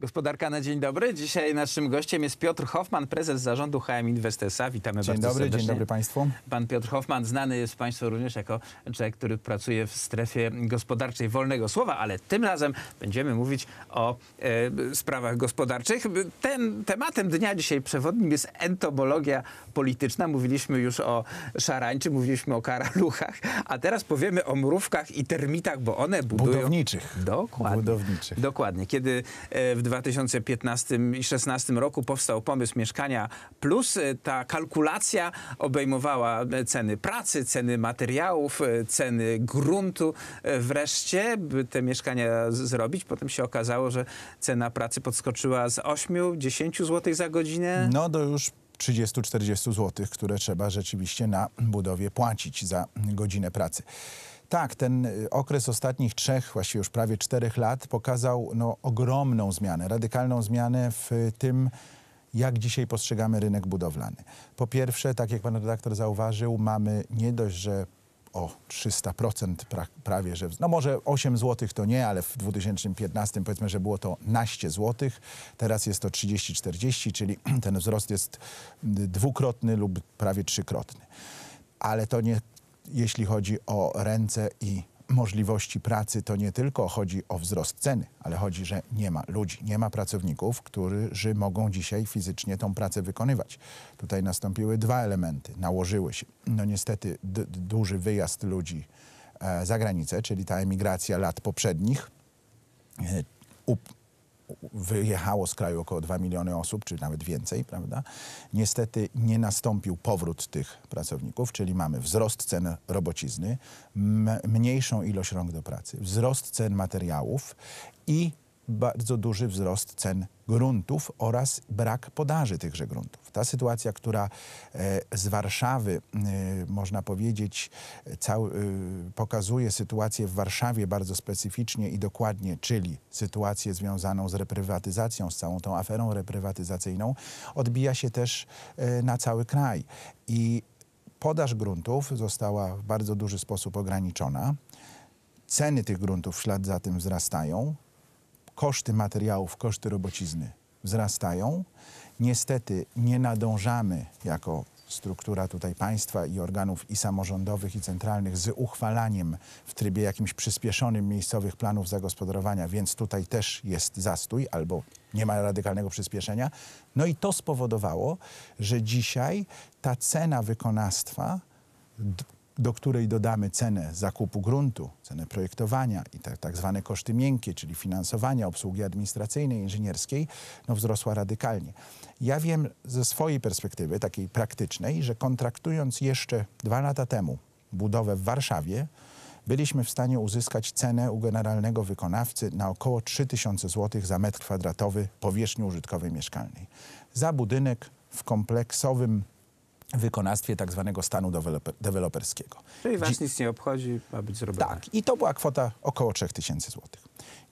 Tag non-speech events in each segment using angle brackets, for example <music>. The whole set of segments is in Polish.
Gospodarka na dzień dobry. Dzisiaj naszym gościem jest Piotr Hoffman, prezes zarządu HM Investesa. Witamy dzień bardzo dobry, serdecznie. Dzień dobry Państwu. Pan Piotr Hoffman znany jest Państwu również jako człowiek, który pracuje w strefie gospodarczej wolnego słowa, ale tym razem będziemy mówić o e, sprawach gospodarczych. Ten, tematem dnia dzisiaj przewodnim jest entomologia polityczna. Mówiliśmy już o szarańczy, mówiliśmy o karaluchach, a teraz powiemy o mrówkach i termitach, bo one budują... Budowniczych. Dokładnie. Budowniczych. Dokładnie. Kiedy e, w 2015 i 2016 roku powstał pomysł Mieszkania Plus. E, ta kalkulacja obejmowała e, ceny pracy, ceny materiałów, e, ceny gruntu. Wreszcie, by te mieszkania zrobić, potem się okazało, że cena pracy podskoczyła z 8-10 zł za godzinę. No do już 30-40 zł, które trzeba rzeczywiście na budowie płacić za godzinę pracy. Tak, ten y, okres ostatnich trzech, właściwie już prawie czterech lat pokazał no, ogromną zmianę, radykalną zmianę w tym, jak dzisiaj postrzegamy rynek budowlany. Po pierwsze, tak jak pan redaktor zauważył, mamy nie dość, że o 300% pra, prawie, że no może 8 zł to nie, ale w 2015 powiedzmy, że było to naście złotych, teraz jest to 30-40, czyli <clears throat> ten wzrost jest y, dwukrotny lub prawie trzykrotny. Ale to nie jeśli chodzi o ręce i możliwości pracy, to nie tylko chodzi o wzrost ceny, ale chodzi, że nie ma ludzi, nie ma pracowników, którzy mogą dzisiaj fizycznie tą pracę wykonywać. Tutaj nastąpiły dwa elementy, nałożyły się. No niestety duży wyjazd ludzi e, za granicę, czyli ta emigracja lat poprzednich, e, wyjechało z kraju około 2 miliony osób, czy nawet więcej, prawda? Niestety nie nastąpił powrót tych pracowników, czyli mamy wzrost cen robocizny, mniejszą ilość rąk do pracy, wzrost cen materiałów i bardzo duży wzrost cen gruntów oraz brak podaży tychże gruntów. Ta sytuacja, która e, z Warszawy, e, można powiedzieć, e, pokazuje sytuację w Warszawie bardzo specyficznie i dokładnie, czyli sytuację związaną z reprywatyzacją, z całą tą aferą reprywatyzacyjną, odbija się też na cały kraj. I podaż gruntów została w bardzo duży sposób ograniczona. Ceny tych gruntów w ślad za tym wzrastają koszty materiałów, koszty robocizny wzrastają. Niestety nie nadążamy jako struktura tutaj państwa i organów i samorządowych i centralnych z uchwalaniem w trybie jakimś przyspieszonym miejscowych planów zagospodarowania, więc tutaj też jest zastój albo nie ma radykalnego przyspieszenia. No i to spowodowało, że dzisiaj ta cena wykonawstwa do której dodamy cenę zakupu gruntu, cenę projektowania i tak zwane koszty miękkie, czyli finansowania obsługi administracyjnej, inżynierskiej, no wzrosła radykalnie. Ja wiem ze swojej perspektywy, takiej praktycznej, że kontraktując jeszcze dwa lata temu budowę w Warszawie, byliśmy w stanie uzyskać cenę u generalnego wykonawcy na około 3000 zł za metr kwadratowy powierzchni użytkowej mieszkalnej. Za budynek w kompleksowym wykonawstwie tak zwanego stanu deweloper, deweloperskiego. Czyli was Dzi nic nie obchodzi, ma być zrobione. Tak, i to była kwota około 3000 zł.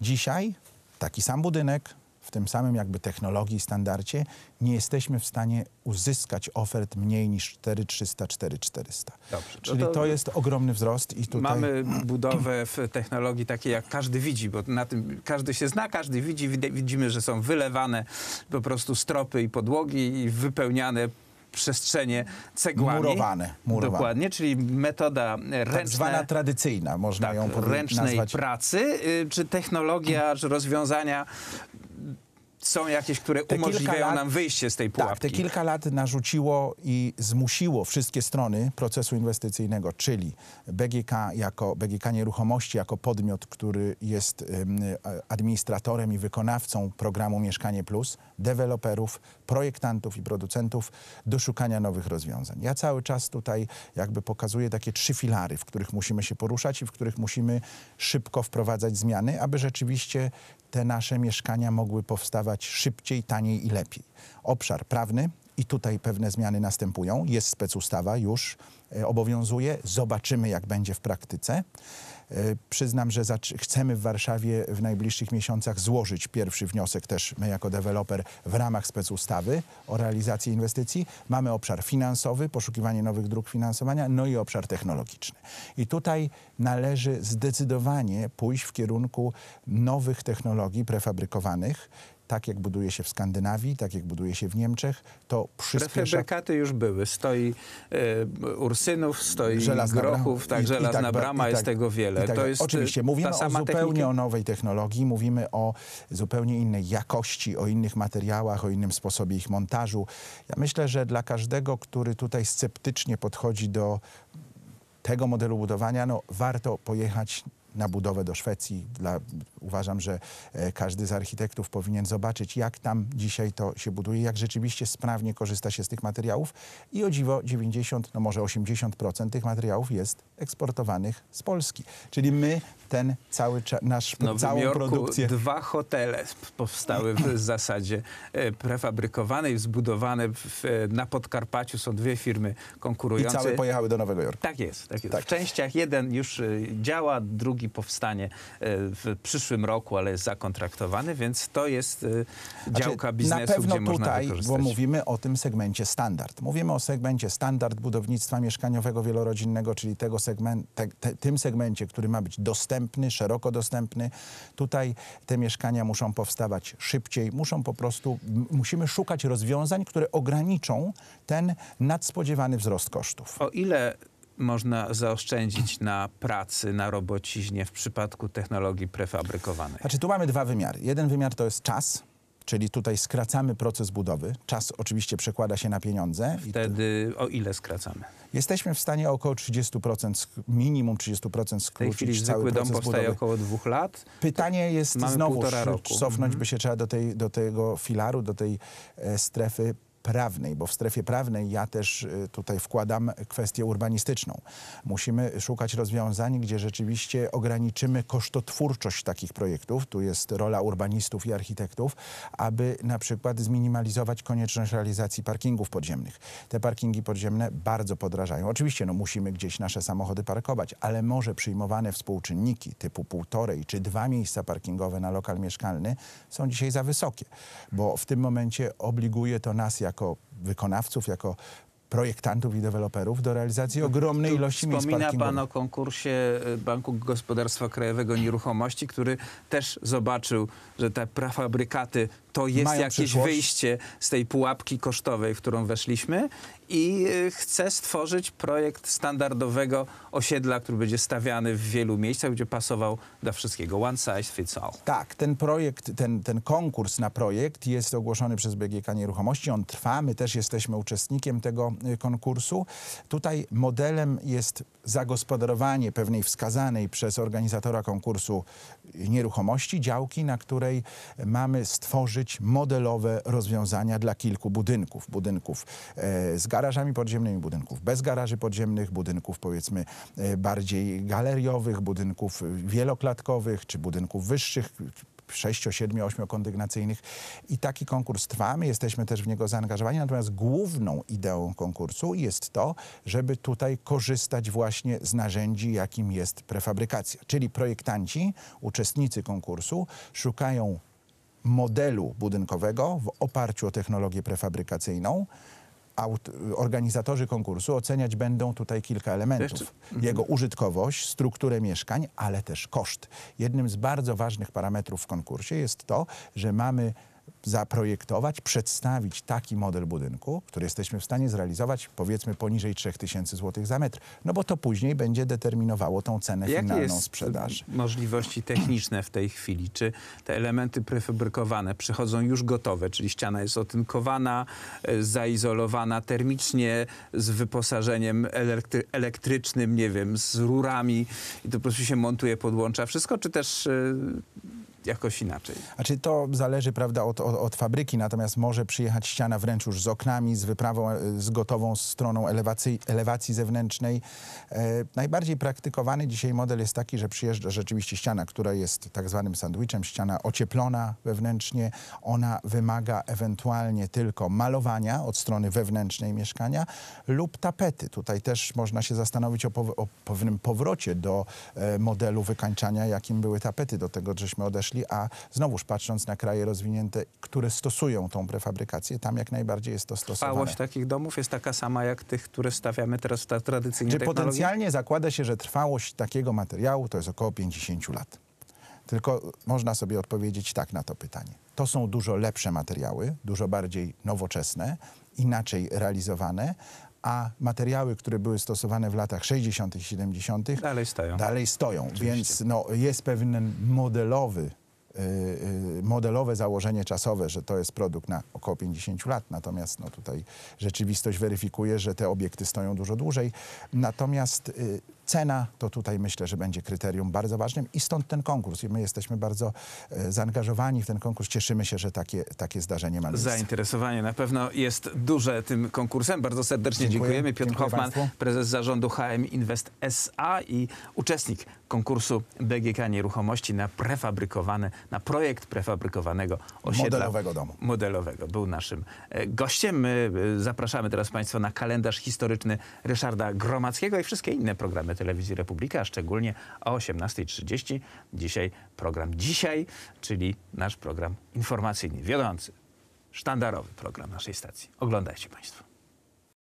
Dzisiaj taki sam budynek, w tym samym jakby technologii standardzie, nie jesteśmy w stanie uzyskać ofert mniej niż 4300, 4400. Dobrze, no Czyli to, to, jest ogromny wzrost i tutaj... Mamy <clears throat> budowę w technologii takiej, jak każdy widzi, bo na tym każdy się zna, każdy widzi, widzimy, że są wylewane po prostu stropy i podłogi i wypełniane przestrzenie ceglane. Murowane, murowane. Dokładnie, czyli metoda tak ręczna. Tak zwana tradycyjna, można tak, ją nazwać. ręcznej pracy, y, czy technologia, czy rozwiązania są jakieś, które te umożliwiają lat, nam wyjście z tej pułapki. Tak, te kilka lat narzuciło i zmusiło wszystkie strony procesu inwestycyjnego, czyli BGK jako BGK Nieruchomości jako podmiot, który jest um, administratorem i wykonawcą programu Mieszkanie Plus, deweloperów, projektantów i producentów do szukania nowych rozwiązań. Ja cały czas tutaj jakby pokazuję takie trzy filary, w których musimy się poruszać i w których musimy szybko wprowadzać zmiany, aby rzeczywiście te nasze mieszkania mogły powstawać sprzedawać szybciej, taniej i lepiej. Obszar prawny, i tutaj pewne zmiany następują. Jest specustawa, już e, obowiązuje. Zobaczymy, jak będzie w praktyce. E, przyznam, że chcemy w Warszawie w najbliższych miesiącach złożyć pierwszy wniosek też my jako deweloper w ramach specustawy o realizacji inwestycji. Mamy obszar finansowy, poszukiwanie nowych dróg finansowania, no i obszar technologiczny. I tutaj należy zdecydowanie pójść w kierunku nowych technologii prefabrykowanych, tak jak buduje się w Skandynawii, tak jak buduje się w Niemczech, to przyspiesza... Prefabrykaty już były. Stoi e, Ursynów, stoi żelazna Grochów, bram. tak, I, żelazna i tak, brama, tak, jest tego wiele. Tak, to jest e, oczywiście, mówimy o zupełnie technika. o nowej technologii, mówimy o zupełnie innej jakości, o innych materiałach, o innym sposobie ich montażu. Ja myślę, że dla każdego, który tutaj sceptycznie podchodzi do tego modelu budowania, no warto pojechać na budowę do Szwecji. Dla, uważam, że e, każdy z architektów powinien zobaczyć, jak tam dzisiaj to się buduje, jak rzeczywiście sprawnie korzysta się z tych materiałów i o dziwo 90, no może 80% tych materiałów jest eksportowanych z Polski. Czyli my ten cały nasz no, całą Jorku produkcję. Dwa hotele powstały w <laughs> zasadzie e, prefabrykowane i zbudowane w, na Podkarpaciu są dwie firmy konkurujące. I całe pojechały do Nowego Jorku. Tak jest, tak jest. Tak. W częściach jeden już e, działa, drugi powstanie e, w przyszłym roku, ale jest zakontraktowany, więc to jest znaczy, działka znaczy, biznesu, na pewno gdzie tutaj, można Bo mówimy o tym segmencie standard. Mówimy o segmencie standard budownictwa mieszkaniowego wielorodzinnego, czyli tego segment, te, te, tym segmencie, który ma być dostępny, szeroko dostępny, tutaj te mieszkania muszą powstawać szybciej, muszą po prostu, musimy szukać rozwiązań, które ograniczą ten nadspodziewany wzrost kosztów. O ile można zaoszczędzić na pracy, na robociźnie w przypadku technologii prefabrykowanej? Znaczy tu mamy dwa wymiary. Jeden wymiar to jest czas, Czyli tutaj skracamy proces budowy. Czas oczywiście przekłada się na pieniądze. Wtedy o ile skracamy? Jesteśmy w stanie około 30%, minimum 30% skrócić w tej chwili cały proces dom powstaje budowy. około dwóch lat. Pytanie jest znowu, cofnąć mhm. by się trzeba do, tej, do tego filaru, do tej e, strefy prawnej, bo w strefie prawnej ja też y, tutaj wkładam kwestię urbanistyczną. Musimy szukać rozwiązań, gdzie rzeczywiście ograniczymy kosztotwórczość takich projektów. Tu jest rola urbanistów i architektów, aby na przykład zminimalizować konieczność realizacji parkingów podziemnych. Te parkingi podziemne bardzo podrażają. Oczywiście no, musimy gdzieś nasze samochody parkować, ale może przyjmowane współczynniki typu półtorej czy dwa miejsca parkingowe na lokal mieszkalny są dzisiaj za wysokie, bo w tym momencie obliguje to nas jako jako wykonawców, jako projektantów i deweloperów do realizacji ogromnej ilości miejsc miejsc Wspomina Pan o konkursie y, Banku Gospodarstwa Krajowego Nieruchomości, który też zobaczył, że te prefabrykaty to jest Mają jakieś przyszłość. wyjście z tej pułapki kosztowej, w którą weszliśmy i y, chce stworzyć projekt standardowego osiedla, który będzie stawiany w wielu miejscach, będzie pasował dla wszystkiego. One size fits all. Tak, ten projekt, ten, ten konkurs na projekt jest ogłoszony przez BGK Nieruchomości. On trwa, my też jesteśmy uczestnikiem tego y, konkursu. Tutaj modelem jest zagospodarowanie pewnej wskazanej przez organizatora konkursu nieruchomości, działki, na której mamy stworzyć stworzyć modelowe rozwiązania dla kilku budynków. Budynków e, z garażami podziemnymi, budynków bez garaży podziemnych, budynków powiedzmy e, bardziej galeriowych, budynków wieloklatkowych czy budynków wyższych, 6, 7, 8 kondygnacyjnych i taki konkurs trwamy, jesteśmy też w niego zaangażowani, natomiast główną ideą konkursu jest to, żeby tutaj korzystać właśnie z narzędzi, jakim jest prefabrykacja, czyli projektanci, uczestnicy konkursu szukają modelu budynkowego w oparciu o technologię prefabrykacyjną. Organizatorzy konkursu oceniać będą tutaj kilka elementów. Jego mhm. użytkowość, strukturę mieszkań, ale też koszt. Jednym z bardzo ważnych parametrów w konkursie jest to, że mamy zaprojektować, przedstawić taki model budynku, który jesteśmy w stanie zrealizować powiedzmy poniżej 3000 zł za metr, no bo to później będzie determinowało tą cenę finalną jest sprzedaży. możliwości techniczne w tej chwili? Czy te elementy prefabrykowane przychodzą już gotowe, czyli ściana jest otynkowana, e, zaizolowana termicznie, z wyposażeniem elektry elektrycznym, nie wiem, z rurami i to po prostu się montuje, podłącza wszystko, czy też e, jakoś inaczej. A czy to zależy, prawda, od, od, od, fabryki, natomiast może przyjechać ściana wręcz już z oknami, z wyprawą, e, z gotową stroną elewacji, elewacji zewnętrznej. E, najbardziej praktykowany dzisiaj model jest taki, że przyjeżdża rzeczywiście ściana, która jest tak zwanym sandwichem, ściana ocieplona wewnętrznie. Ona wymaga ewentualnie tylko malowania od strony wewnętrznej mieszkania lub tapety. Tutaj też można się zastanowić o, pow o pewnym powrocie do e, modelu wykańczania, jakim były tapety, do tego żeśmy odeszli myśli, a znowuż patrząc na kraje rozwinięte, które stosują tą prefabrykację, tam jak najbardziej jest to stosowane. Trwałość takich domów jest taka sama jak tych, które stawiamy teraz ta tradycyjnie Czy potencjalnie zakłada się, że trwałość takiego materiału to jest około 50 lat. Tylko można sobie odpowiedzieć tak na to pytanie. To są dużo lepsze materiały, dużo bardziej nowoczesne, inaczej realizowane, a materiały, które były stosowane w latach 60. i 70. dalej stoją. Dalej stoją, więc no, jest pewien modelowy Y, y, modelowe założenie czasowe, że to jest produkt na około 50 lat, natomiast no, tutaj rzeczywistość weryfikuje, że te obiekty stoją dużo dłużej. Natomiast y, Cena to tutaj myślę, że będzie kryterium bardzo ważnym i stąd ten konkurs. I my jesteśmy bardzo e, zaangażowani w ten konkurs. Cieszymy się, że takie, takie zdarzenie ma miejsce. Zainteresowanie na pewno jest duże tym konkursem. Bardzo serdecznie Dziękuję. dziękujemy. Piotr Dziękuję Hoffman, Państwu. prezes zarządu HM Invest SA i uczestnik konkursu BGK Nieruchomości na prefabrykowane, na projekt prefabrykowanego osiedla. Modelowego domu. Modelowego. Był naszym e, gościem. My e, zapraszamy teraz Państwa na kalendarz historyczny Ryszarda Gromackiego i wszystkie inne programy Telewizji Republika, a szczególnie o 18.30 dzisiaj program Dzisiaj, czyli nasz program informacyjny, wiodący, sztandarowy program naszej stacji. Oglądajcie Państwo.